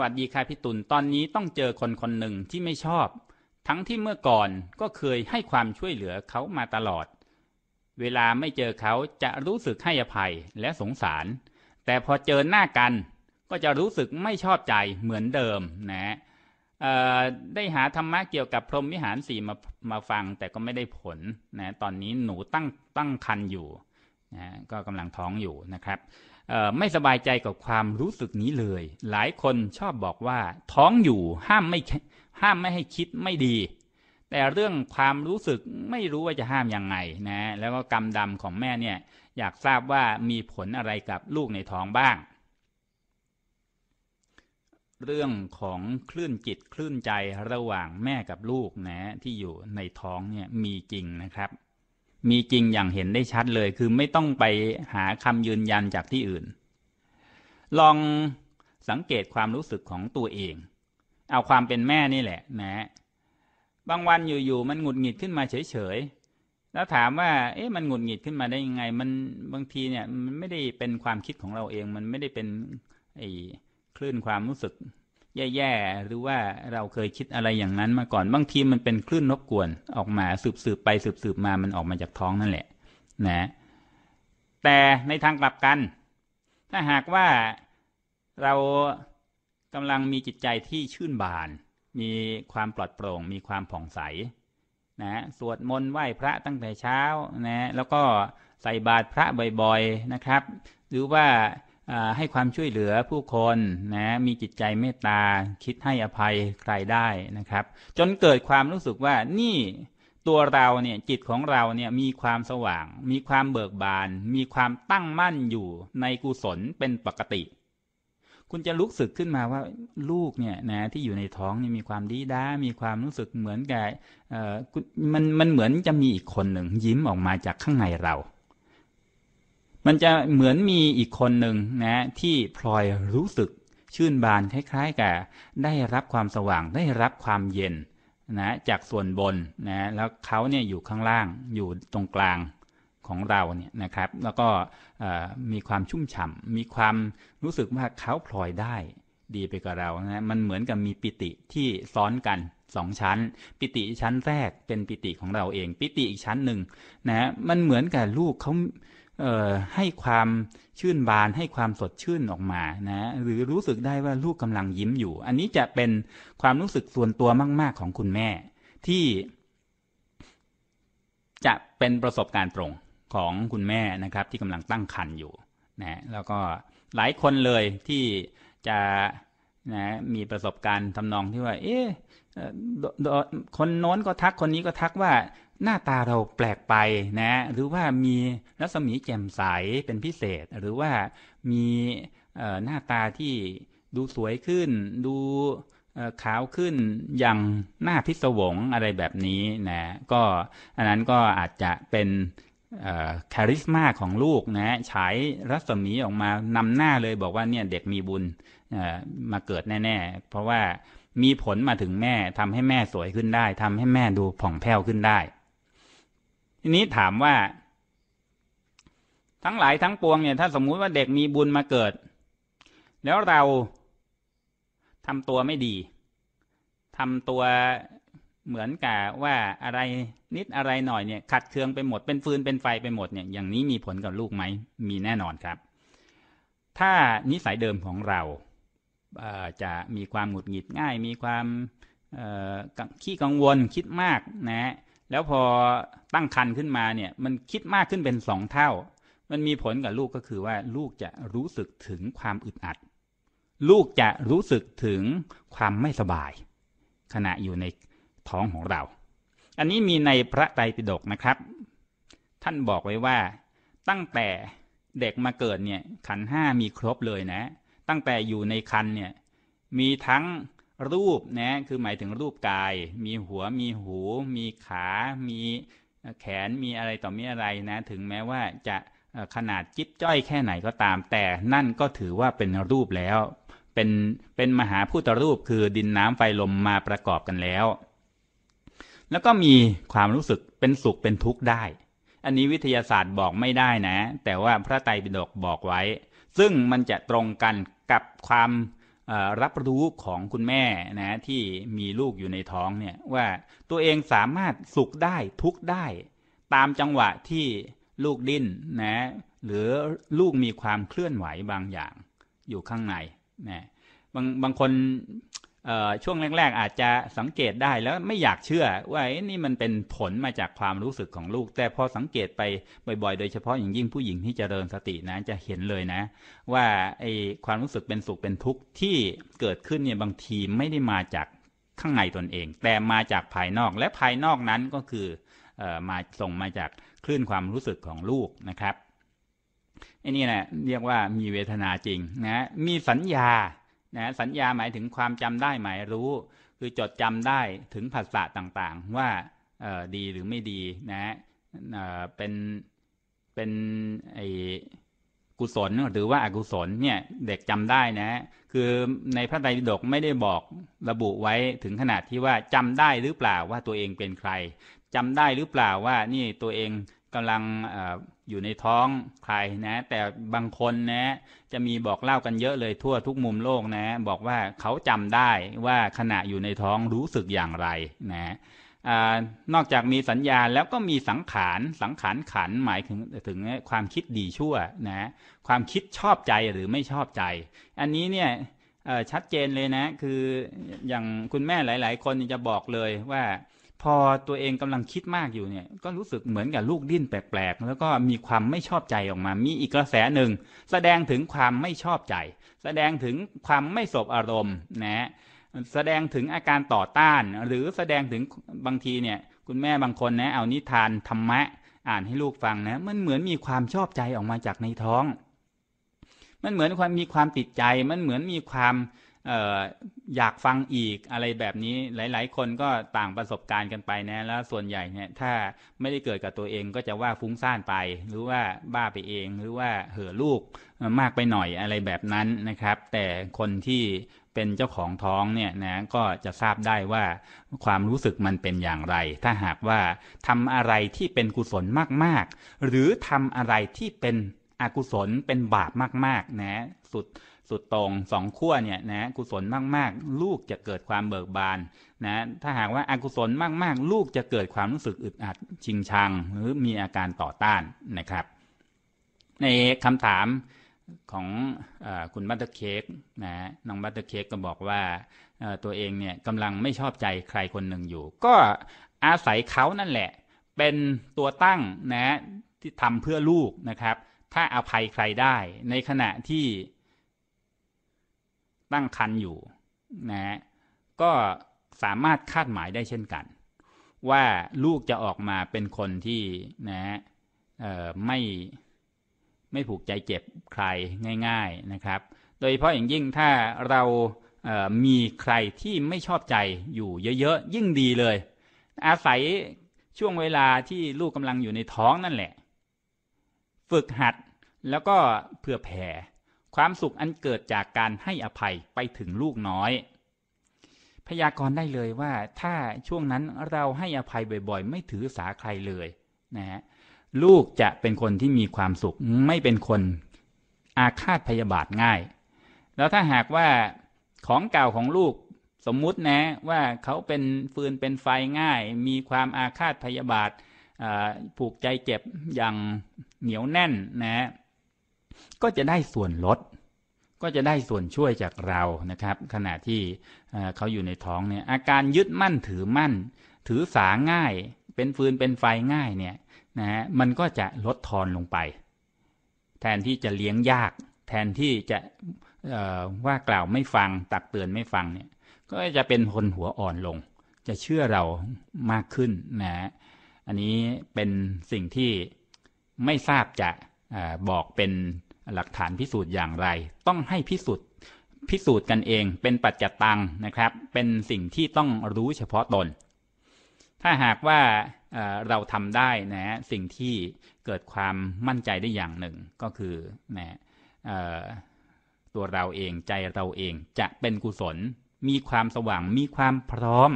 วัสดีค่ะพี่ตุลตอนนี้ต้องเจอคนคนหนึ่งที่ไม่ชอบ ทั้งที่เมื่อก่อนก็เคยให้ความช่วยเหลือเขามาตลอด เวลาไม่เจอเขาจะรู้สึกให้อภัยและสงสาร แต่พอเจอหน้ากันก็จะรู้สึกไม่ชอบใจเหมือนเดิมนะได้หาธรรมะเกี่ยวกับพรหมวิหารสี่มามาฟังแต่ก็ไม่ได้ผลนะตอนนี้หนูตั้งตั้งคันอยู่นะก็กำลังท้องอยู่นะครับไม่สบายใจกับความรู้สึกนี้เลย หลายคนชอบบอกว่าท้องอยู่ห้ามไม่ห้ามไม่ให้คิดไม่ดี แต่เรื่องความรู้สึกไม่รู้ว่าจะห้ามยังไงนะ แล้วก็กรรมดำของแม่เนี่ย อยากทราบว่ามีผลอะไรกับลูกในท้องบ้าง เรื่องของคลื่นจิตคลื่นใจระหว่างแม่กับลูกนะที่อยู่ในท้องเนี่ยมีจริงนะครับมีจริงอย่างเห็นได้ชัดเลยคือไม่ต้องไปหาคำยืนยันจากที่อื่น ลองสังเกตความรู้สึกของตัวเอง เอาความเป็นแม่นี่แหละนะบางวันอยู่ๆมันหงุดหงิดขึ้นมาเฉยๆแล้วถามว่าเอ๊ะมันหงุดหงิดขึ้นมาได้ยังไง มันบางทีเนี่ยมันไม่ได้เป็นความคิดของเราเองมันไม่ได้เป็นไอ้คลื่นความรู้สึกแย่ ๆ หรือว่าเราเคยคิดอะไรอย่างนั้น มา ก่อน บางที มันเป็นคลื่นรบกวน ออกมาสืบๆ ไปสืบๆ มา มันออกมาจากท้องนั่นแหละ นะ แต่ในทางกลับกัน ถ้าหากว่าเรากำลังมีจิตใจที่ชื่นบาน มีความปลอดโปร่ง มีความผ่องใส นะ สวดมนต์ไหว้ พระตั้งแต่เช้านะ แล้วก็ใส่บาตรพระบ่อย ๆ นะครับ หรือว่าให้ความช่วยเหลือผู้คนนะมีจิตใจเมตตา คิดให้อภัยใคร ได้นะครับ จนเกิดความรู้สึกว่านี่ตัวเรา เนี่ย จิตของเราเนี่ยมีความสว่าง มีความเบิกบาน มีความตั้งมั่นอยู่ในกุศลเป็นปกติ คุณจะรู้สึกขึ้นมาว่าลูกเนี่ยนะที่อยู่ในท้องนี่มีความดีด้ามีความรู้สึกเหมือนกับมันมันเหมือนจะมีอีกคนหนึ่งยิ้มออกมาจากข้างในเรามันจะเหมือนมีอีกคนหนึ่งนะที่พลอยรู้สึกชื่นบานคล้ายๆกับได้รับความสว่างได้รับความเย็นนะจากส่วนบนนะแล้วเขาเนี่ยอยู่ข้างล่างอยู่ตรงกลางของเราเนี่ยนะครับ แล้วก็มีความชุ่มฉ่ำมีความรู้สึกว่าเขาพลอยได้ดีไปกับเรานะมันเหมือนกับมีปิติที่ซ้อนกันสองชั้น ปิติชั้นแรกเป็นปิติของเราเอง ปิติอีกชั้นหนึ่งนะมันเหมือนกับลูกเขาให้ความชื่นบานให้ความสดชื่นออกมานะ หรือรู้สึกได้ว่าลูกกำลังยิ้มอยู่ อันนี้จะเป็นความรู้สึกส่วนตัวมาก ๆ ของคุณแม่ ที่ จะเป็นประสบการณ์ตรงของคุณแม่นะครับ ที่กำลังตั้งครรภ์อยู่นะแล้วก็หลายคนเลยที่จะนะมีประสบการณ์ทำนองที่ว่า เอ๊ะคนโน้นก็ทักคนนี้ก็ทักว่าหน้าตาเราแปลกไปนะ หรือว่ามีรัศมีแจ่มใสเป็นพิเศษ หรือว่ามีหน้าตาที่ดูสวยขึ้น ดูขาวขึ้นอย่างหน้าพิศวงอะไรแบบนี้นะ ก็อันนั้นก็อาจจะเป็นคาริสมาของลูกนะฉายรัศมีออกมานำหน้าเลยบอกว่าเนี่ยเด็กมีบุญมาเกิดแน่ ๆ เพราะว่ามีผลมาถึงแม่ทำให้แม่สวยขึ้นได้ทำให้แม่ดูผ่องแผ้วขึ้นได้ทีนี้ถามว่า ทั้งหลายทั้งปวงเนี่ย ถ้าสมมุติว่าเด็กมีบุญมาเกิด แล้วเราทำตัวไม่ดีทำตัวเหมือนกับว่าอะไรนิดอะไรหน่อยเนี่ยขัดเคืองไปหมด เป็นฟืนเป็นไฟไปหมดเนี่ย อย่างนี้มีผลกับลูกไหม มีแน่นอนครับ ถ้านิสัยเดิมของเราจะมีความหงุดหงิดง่าย มีความขี้กังวลคิดมากนะแล้วพอตั้งคันขึ้นมาเนี่ยมันคิดมากขึ้นเป็นสองเท่า มันมีผลกับลูกก็คือว่าลูกจะรู้สึกถึงความ อึด อัด ลูกจะรู้สึกถึงความไม่สบาย ขณะอยู่ในท้องของเรา อันนี้มีในพระไตรปิฎกนะครับ ท่านบอกไว้ว่าตั้งแต่เด็กมาเกิด เนี่ย ขันห้ามีครบเลยนะ ตั้งแต่อยู่ในคันเนี่ยมีทั้งรูปนะ คือหมายถึงรูปกาย มีหัว มีหู มีขา มีแขน มีอะไรต่อ มีอะไร นะ ถึงแม้ว่าจะขนาด จิ๊บจ้อยแค่ไหนก็ตาม แต่นั่นก็ถือว่าเป็นรูปแล้ว เป็น เป็น มหาพูตรูป คือดินน้ำ ไฟ ลม มาประกอบกันแล้ว แล้วก็มีความรู้สึกเป็นสุขเป็นทุกข์ได้ อันนี้วิทยาศาสตร์บอกไม่ได้นะ แต่ว่าพระไตรปิฎกบอกไว้ ซึ่งมันจะตรงกันกับความรับรู้ของคุณแม่ นะ ที่มีลูกอยู่ในท้อง เนี่ย ว่าตัวเองสามารถสุข ได้ทุกได้ ตามจังหวะที่ลูกดิ้น นะ หรือลูกมีความเคลื่อนไหวบางอย่างอยู่ข้างใน นะ บางบางคนช่วงแรกๆอาจจะสังเกตได้แล้วไม่อยากเชื่อว่านี่มันเป็นผลมาจากความรู้สึกของลูก แต่พอสังเกตไปบ่อยๆ โดยเฉพาะอย่างยิ่งผู้หญิงที่จเจริญสตินะจะเห็นเลยนะว่าไอความรู้สึกเป็นสุขเป็นทุกข์ที่เกิดขึ้นเนี่ยบางทีไม่ได้มาจากข้างในตนเอง แต่มาจากภายนอกและภายนอกนั้นก็คืออมาส่งมาจากคลื่นความรู้สึกของลูกนะครับไอ้นี่นะเรียกว่ามีเวทนาจริงนะมีสัญญานะสัญญาหมายถึงความจำได้หมายรู้ คือจดจำได้ถึงภาษาต่าง ๆ ว่าดีหรือไม่ดีนะเป็นเป็นไอกุศลหรือว่าอากุศลเนี่ยเด็กจำได้นะคือในพระไตรปิฎกไม่ได้บอกระบุไว้ถึงขนาดที่ว่าจำได้หรือเปล่าว่าตัวเองเป็นใคร จำได้หรือเปล่าว่านี่ตัวเองกำลังออยู่ในท้องใครนะแต่บางคนนะจะมีบอกเล่ากันเยอะเลยทั่วทุกมุมโลกนะบอกว่าเขาจำได้ว่าขณะอยู่ในท้องรู้สึกอย่างไรนะอนอกจากมีสัญญาแล้วก็มีสังขารสังขารขันหมายถึงถึงความคิดดีชั่วนะความคิดชอบใจหรือไม่ชอบใจ อันนี้เนี่ยชัดเจนเลยนะคืออย่างคุณแม่หลายๆ คนจะบอกเลยว่าพอตัวเองกำลังคิดมากอยู่เนี่ย ก็รู้สึกเหมือนกับลูกดิ้นแปลกๆแล้วก็มีความไม่ชอบใจออกมา มีอีกกระแสหนึ่งแสดงถึงความไม่ชอบใจ แสดงถึงความไม่สบอารมณ์นะแสดงถึงอาการต่อต้าน หรือแสดงถึงบางทีเนี่ย คุณแม่บางคนนะเอานิทานธรรมะ อ่านให้ลูกฟังนะมันเหมือนมีความชอบใจออกมาจากในท้อง มันเหมือนความมีความติดใจ มันเหมือนมีความอยากฟังอีกอะไรแบบนี้ หลาย ๆ คนก็ต่างประสบการณ์กันไปนะแล้วส่วนใหญ่เนี่ยถ้าไม่ได้เกิดกับตัวเองก็จะว่าฟุ้งซ่านไป หรือว่าบ้าไปเอง หรือว่าเห่อลูกมากไปหน่อยอะไรแบบนั้นนะครับ แต่คนที่เป็นเจ้าของท้องเนี่ยนะก็จะทราบได้ว่าความรู้สึกมันเป็นอย่างไร ถ้าหากว่าทำอะไรที่เป็นกุศลมากๆ หรือทำอะไรที่เป็นอกุศลเป็นบาปมากๆนะสุดสุดตรงสองขั้วเนี่ย นะกุศลมากๆ ลูกจะเกิดความเบิกบานนะ ถ้าหากว่าอากุศลมากๆ ลูกจะเกิดความรู้สึกอึดอัดชิงชังหรือมีอาการต่อต้านนะครับ ในคำถามของอคุณบัตเตอร์เค้กนะน้องบัตเตอร์เค้กก็บอกว่าตัวเองเนี่ยกำลังไม่ชอบใจใครคนหนึ่งอยู่ ก็อาศัยเขานั่นแหละเป็นตัวตั้งนะที่ทำเพื่อลูกนะครับถ้าอาภัยใครได้ในขณะที่ตั้งครรภ์อยู่นะฮะก็สามารถคาดหมายได้เช่นกัน ว่าลูกจะออกมาเป็นคนที่ นะฮะไม่ ไม่ผูกใจเจ็บใครง่าย ๆนะครับ โดยเฉพาะอย่างยิ่งถ้าเรามีใครที่ไม่ชอบใจอยู่เยอะๆยิ่งดีเลย อาศัย ช่วงเวลาที่ลูกกำลังอยู่ในท้องนั่นแหละ ฝึกหัดแล้วก็เผื่อแผ่ความสุขอันเกิดจากการให้อภัยไปถึงลูกน้อย พยากรณ์ได้เลยว่าถ้าช่วงนั้นเราให้อภัย บ่อยๆ ไม่ถือสาใครเลยนะฮะลูกจะเป็นคนที่มีความสุขไม่เป็นคนอาฆาตพยาบาทง่าย แล้วถ้าหากว่าของเก่าของลูกสมมุตินะว่าเขาเป็นฟืนเป็นไฟง่าย มีความอาฆาตพยาบาทผูกใจเจ็บอย่างเหนียวแน่นนะก็จะได้ส่วนลด ก็จะได้ส่วนช่วยจากเรา นะครับ ขณะที่เขาอยู่ในท้อง เนี่ย อาการยึดมั่นถือมั่น ถือสาง่าย เป็นฟืนเป็นไฟง่าย เนี่ย นะฮะ มันก็จะลดทอนลงไป แทนที่จะเลี้ยงยาก แทนที่จะว่ากล่าวไม่ฟัง ตักเตือนไม่ฟัง เนี่ย ก็จะเป็น คน หัวอ่อนลง จะเชื่อเรา มากขึ้น นะฮะอันนี้เป็นสิ่งที่ ไม่ทราบจะบอกเป็นหลักฐานพิสูจน์อย่างไร ต้องให้พิสูจน์พิสูจน์กันเองเป็นปัจจตังนะครับ เป็นสิ่งที่ต้องรู้เฉพาะตน ถ้าหากว่าเราทำได้นะสิ่งที่เกิดความมั่นใจได้อย่างหนึ่ง ก็คือนะตัวเราเองใจเราเองจะเป็นกุศลมีความสว่าง มีความพร้อม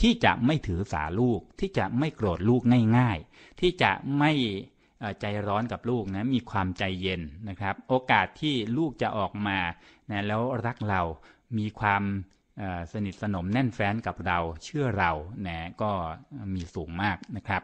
ที่จะไม่ถือสาลูก ที่จะไม่โกรธลูกง่าย ๆ ที่จะไม่ใจร้อนกับลูกนะมีความใจเย็นนะครับ โอกาสที่ลูกจะออกมานะแล้วรักเรา มีความสนิทสนมแน่นแฟ้นกับเราเชื่อเรานะก็มีสูงมากนะครับ